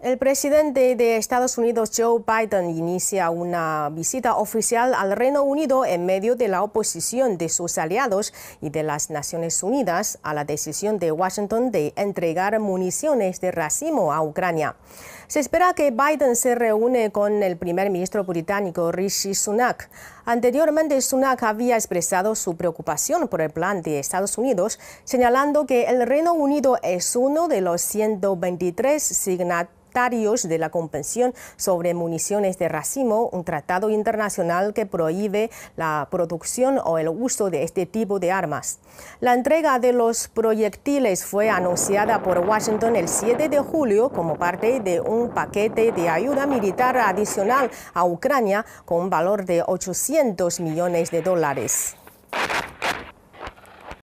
El presidente de Estados Unidos, Joe Biden, inicia una visita oficial al Reino Unido en medio de la oposición de sus aliados y de las Naciones Unidas a la decisión de Washington de entregar municiones de racimo a Ucrania. Se espera que Biden se reúne con el primer ministro británico Rishi Sunak. Anteriormente, Sunak había expresado su preocupación por el plan de Estados Unidos, señalando que el Reino Unido es uno de los 123 signatarios de la Convención sobre Municiones de Racimo, un tratado internacional que prohíbe la producción o el uso de este tipo de armas. La entrega de los proyectiles fue anunciada por Washington el 7 de julio como parte de un un paquete de ayuda militar adicional a Ucrania con un valor de 800 millones de dólares.